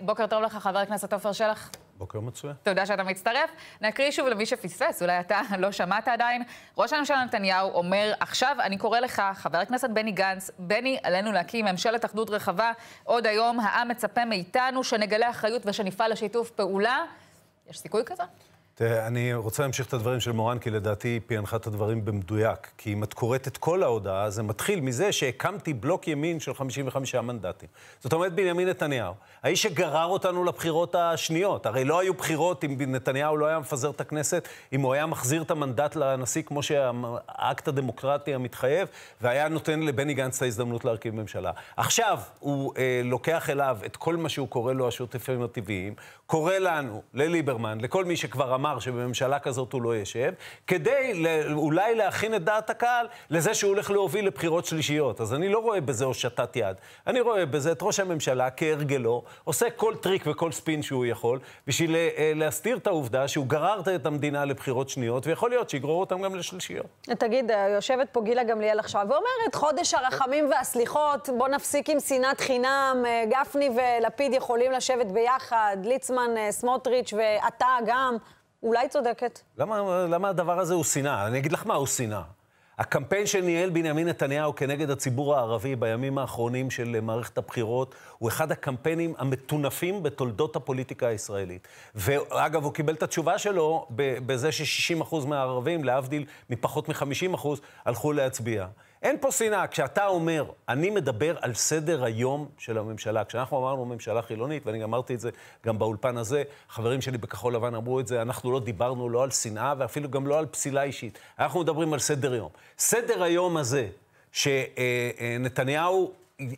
בוקר טוב לך, חבר הכנסת עופר שלח. בוקר מצוין. תודה שאתה מצטרף. נקריא שוב למי שפספס, אולי אתה לא שמעת עדיין. ראש הממשלה נתניהו אומר, עכשיו אני קורא לך, חבר הכנסת בני גנץ, בני, עלינו להקים ממשלת אחדות רחבה. עוד היום העם מצפה מאיתנו שנגלה אחריות ושנפעל לשיתוף פעולה. יש סיכוי כזה? תראה, אני רוצה להמשיך את הדברים של מורן, כי לדעתי היא פענחה את הדברים במדויק. כי אם את קוראת את כל ההודעה, זה מתחיל מזה שהקמתי בלוק ימין של 55 מנדטים. זאת אומרת, בנימין נתניהו, האיש שגרר אותנו לבחירות השניות. הרי לא היו בחירות אם נתניהו לא היה מפזר את הכנסת, אם הוא היה מחזיר את המנדט לנשיא כמו שהאקט הדמוקרטי המתחייב, והיה נותן לבני גנץ את ההזדמנות להרכיב ממשלה. עכשיו הוא אה, לוקח אליו את כל מה שהוא קורא לו השותפים הטבעיים, קורא לנו, לליברמן, לכל מי שכבר אמר שבממשלה כזאת הוא לא ישב, כדי אולי להכין את דעת הקהל לזה שהוא הולך להוביל לבחירות שלישיות. אז אני לא רואה בזה הושטת יד. אני רואה בזה את ראש הממשלה כהרגלו, עושה כל טריק וכל ספין שהוא יכול, בשביל אה, אה, להסתיר את העובדה שהוא גרר את המדינה לבחירות שניות, ויכול להיות שיגרור אותם גם לשלישיות. תגיד, אה, יושבת פה גילה גמליאל עכשיו ואומרת, חודש הרחמים והסליחות, בוא נפסיק עם שנאת חינם, גפני ולפיד יכולים לשבת ביחד, ליצמן, סמוטריץ' ואתה גם. אולי צודקת. למה, למה הדבר הזה הוא שנאה? אני אגיד לך מה הוא שנאה. הקמפיין שניהל בנימין נתניהו כנגד הציבור הערבי בימים האחרונים של מערכת הבחירות, הוא אחד הקמפיינים המטונפים בתולדות הפוליטיקה הישראלית. ואגב, הוא קיבל את התשובה שלו בזה ש-60% מהערבים, להבדיל מפחות מ-50%, הלכו להצביע. אין פה שנאה. כשאתה אומר, אני מדבר על סדר היום של הממשלה, כשאנחנו אמרנו ממשלה חילונית, ואני אמרתי את זה גם באולפן הזה, חברים שלי בכחול לבן אמרו את זה, אנחנו לא דיברנו לא על שנאה ואפילו גם לא על פסילה אישית. אנחנו מדברים על סדר יום. סדר היום הזה, שנתניהו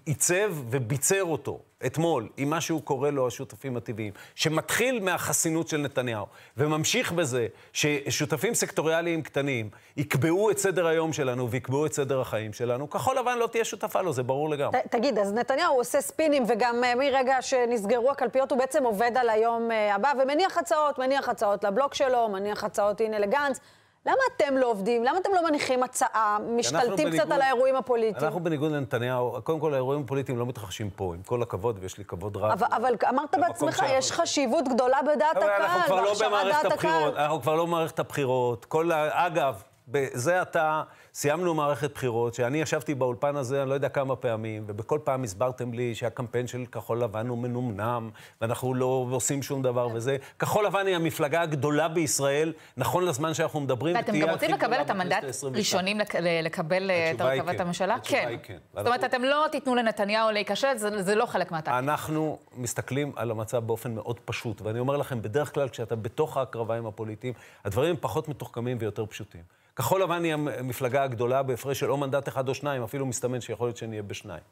עיצב וביצר אותו, אתמול עם מה שהוא קורא לו השותפים הטבעיים, שמתחיל מהחסינות של נתניהו וממשיך בזה ששותפים סקטוריאליים קטנים יקבעו את סדר היום שלנו ויקבעו את סדר החיים שלנו, כחול לבן לא תהיה שותפה לו, זה ברור לגמרי. ת, תגיד, אז נתניהו עושה ספינים וגם אה, מרגע שנסגרו הקלפיות הוא בעצם עובד על היום אה, הבא ומניח הצעות, מניח הצעות לבלוק שלו, מניח הצעות הנה לגנץ. למה אתם לא עובדים? למה אתם לא מניחים הצעה? משתלטים בניגוד, קצת על האירועים הפוליטיים? אנחנו בניגוד לנתניהו, קודם כל האירועים הפוליטיים לא מתרחשים פה, עם כל הכבוד, ויש לי כבוד רב. אבל, אבל אמרת בעצמך, שם. יש חשיבות גדולה בדעת הקהל, לא בהכשרת דעת הקהל. אנחנו כבר לא במערכת הבחירות. כל, אגב, בזה עתה סיימנו מערכת בחירות, שאני ישבתי באולפן הזה אני לא יודע כמה פעמים, ובכל פעם הסברתם לי שהקמפיין של כחול לבן הוא מנומנם, ואנחנו לא עושים שום דבר וזה. כחול לבן היא המפלגה הגדולה בישראל, נכון לזמן שאנחנו מדברים, ואתם גם רוצים לקבל את המנדט ראשונים לקבל אה, את הרכבת כן, הממשלה? כן. כן. זאת אומרת, אתם לא תיתנו לנתניהו להיכשל, זה לא חלק מהתקציב. אנחנו מסתכלים על המצב באופן מאוד פשוט, ואני אומר לכם, בדרך כלל כשאתה בתוך ההקרביים הפוליטיים, הדברים הם פחות מתוחכמים ויותר פשוטים. כחול לבן היא המפלגה הגדולה בהפרש של או מנדט אחד או שניים, אפילו מסתמן שיכול להיות שנהיה בשניים.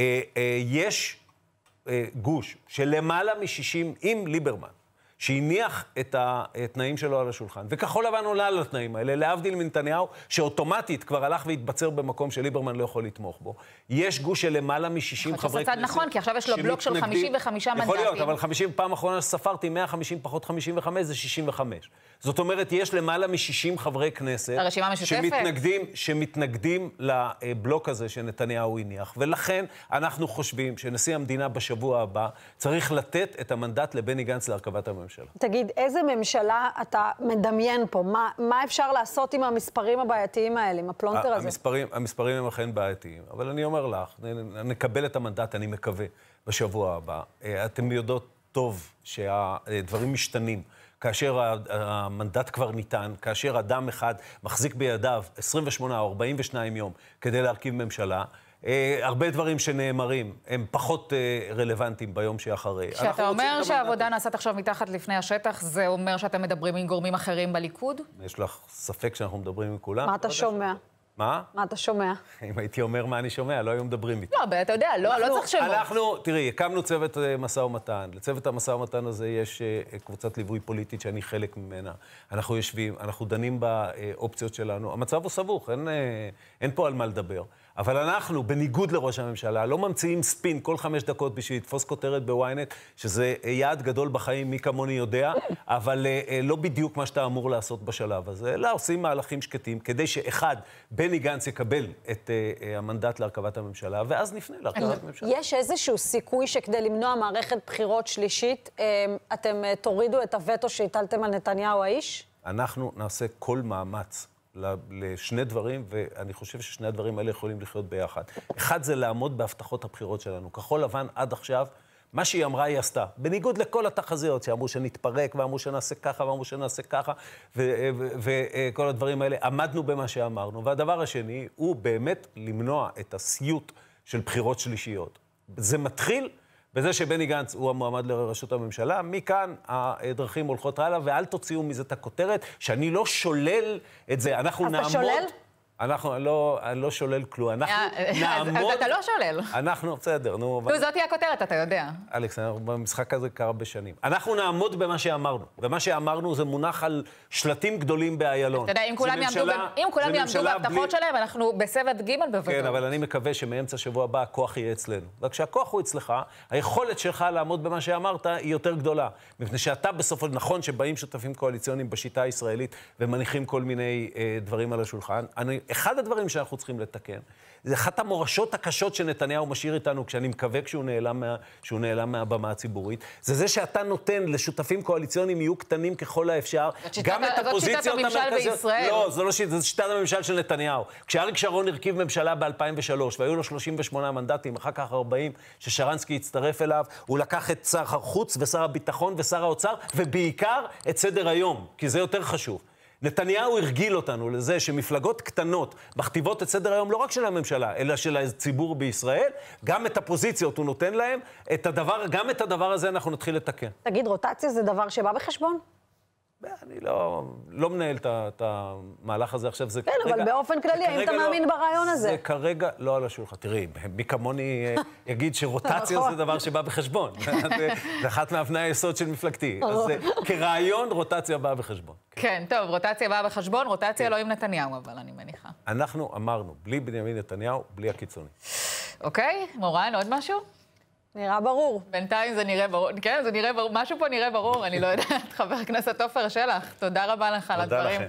אה, אה, יש אה, גוש של למעלה מ-60, עם ליברמן, שהניח את התנאים שלו על השולחן. וכחול לבן עולה על התנאים האלה, להבדיל מנתניהו, שאוטומטית כבר הלך והתבצר במקום שליברמן לא יכול לתמוך בו. יש גוש של למעלה מ-60 חברי כנסת נכון, כי עכשיו יש לו בלוק של 55 מנדטים. יכול להיות, אבל 50, פעם אחרונה שספרתי, 150 פחות 55 זה 65. זאת אומרת, יש למעלה מ-60 חברי כנסת... הרשימה המשותפת. שמתנגדים, שמתנגדים לבלוק הזה שנתניהו הניח. ולכן אנחנו חושבים שנשיא המדינה בשבוע הבא צריך לתת את המנדט לבני גנץ להרכבת הממשלה. הממשלה. תגיד, איזה ממשלה אתה מדמיין פה? מה, מה אפשר לעשות עם המספרים הבעייתיים האלה, עם הפלונטר הזה? המספרים, המספרים הם אכן בעייתיים, אבל אני אומר לך, נקבל את המנדט, אני מקווה, בשבוע הבא. אה, אתם יודעות טוב שהדברים משתנים. כאשר המנדט כבר ניתן, כאשר אדם אחד מחזיק בידיו 28 או 42 יום כדי להרכיב ממשלה, Uh, הרבה דברים שנאמרים הם פחות uh, רלוונטיים ביום שאחרי. כשאתה אומר שהעבודה נעשית עכשיו מתחת לפני השטח, זה אומר שאתם מדברים עם גורמים אחרים בליכוד? יש לך ספק שאנחנו מדברים עם כולם? מה אתה שומע? מה? מה אתה שומע? אם הייתי אומר מה אני שומע, לא היו מדברים איתי. לא, אתה יודע, לא, לא אנחנו, לא צריך שמות. אנחנו, תראי, הקמנו צוות אה, משא ומתן. לצוות המשא ומתן הזה יש אה, קבוצת ליווי פוליטית שאני חלק ממנה. אנחנו יושבים, אנחנו דנים באופציות אה, שלנו. המצב הוא סבוך, אין, אין פה על מה לדבר. אבל אנחנו, בניגוד לראש הממשלה, לא ממציאים ספין כל חמש דקות בשביל לתפוס כותרת בוויינט, שזה יעד גדול בחיים, מי כמוני יודע, אבל לא בדיוק מה שאתה אמור לעשות בשלב הזה, אלא עושים מהלכים שקטים כדי שאחד, בני גנץ יקבל את uh, המנדט להרכבת הממשלה, ואז נפנה להרכבת הממשלה. יש איזשהו סיכוי שכדי למנוע מערכת בחירות שלישית, אה, אתם תורידו את הווטו שהטלתם על נתניהו האיש? אנחנו נעשה כל מאמץ לשני דברים, ואני חושב ששני הדברים האלה יכולים לחיות ביחד. אחד זה לעמוד בהבטחות הבחירות שלנו. כחול לבן עד עכשיו... מה שהיא אמרה היא עשתה. בניגוד לכל התחזיות שאמרו שנתפרק, ואמרו שנעשה ככה, ואמרו שנעשה ככה, וכל הדברים האלה, עמדנו במה שאמרנו. והדבר השני הוא באמת למנוע את הסיוט של בחירות שלישיות. זה מתחיל בזה שבני גנץ הוא המועמד לראשות הממשלה, מכאן הדרכים הולכות הלאה, ואל תוציאו מזה את הכותרת, שאני לא שולל את זה. אנחנו נעמוד... אתה שולל? אנחנו, אני לא, אני לא שולל כלום. אה, אנחנו yeah, אה, נעמוד... אז אז אתה לא שולל. אנחנו, בסדר, נו... נו, זאת תהיה הכותרת, אתה יודע. אלכס, אנחנו במשחק הזה כבר הרבה שנים. אנחנו נעמוד במה שאמרנו, ומה שאמרנו זה מונח על שלטים גדולים באיילון. אתה יודע, אם כולם יעמדו בהבטחות שלהם, אנחנו בסבב ג' בוודאות. כן, אבל אני מקווה שמאמצע השבוע הבא הכוח יהיה אצלנו. וכשהכוח הוא אצלך, היכולת שלך לעמוד במה שאמרת היא יותר גדולה. מפני שאתה בסופו, של נכון שבאים שותפים קואליציוניים בשיטה הישראלית ומניחים כל מיני אה, דברים על השולחן. אני, אחד הדברים שאנחנו צריכים לתקן, זה אחת המורשות הקשות שנתניהו משאיר איתנו, כשאני מקווה כשהוא נעלם, מה, כשהוא נעלם מהבמה הציבורית, זה זה שאתה נותן לשותפים קואליציוניים יהיו קטנים ככל האפשר, גם את הפוזיציות המרכזיות... זאת שיטת הממשל המרכזיות. בישראל. לא, זו לא שיטת, זו שיטת הממשל של נתניהו. כשאריק שרון הרכיב ממשלה ב-2003, והיו לו 38 מנדטים, אחר כך 40, ששרנסקי הצטרף אליו, הוא לקח את שר החוץ ושר הביטחון ושר האוצר, ובעיקר את סדר היום, כי זה יותר חשוב. נתניהו הרגיל אותנו לזה שמפלגות קטנות מכתיבות את סדר היום לא רק של הממשלה, אלא של הציבור בישראל, גם את הפוזיציות הוא נותן להם, את הדבר, גם את הדבר הזה אנחנו נתחיל לתקן. תגיד, רוטציה זה דבר שבא בחשבון? אני לא, לא מנהל את המהלך הזה עכשיו, זה כן, כרגע... כן, אבל באופן כללי, האם אתה לא- מאמין לא, ברעיון הזה? זה כרגע לא על השולחן. תראי, מי כמוני אה, יגיד שרוטציה נכון. זה דבר שבא בחשבון. זה זה אחת מאבני היסוד של מפלגתי. אז אה, כרעיון, רוטציה באה בחשבון. כן, כן, טוב, רוטציה באה בחשבון, רוטציה כן. לא עם נתניהו, אבל אני מניחה. אנחנו אמרנו, בלי בנימין נתניהו, בלי הקיצוני. אוקיי, מורן, עוד משהו? נראה ברור. בינתיים זה נראה ברור. כן, זה נראה ברור. משהו פה נראה ברור, אני לא יודעת. חבר הכנסת עופר שלח, תודה רבה לך על הדברים.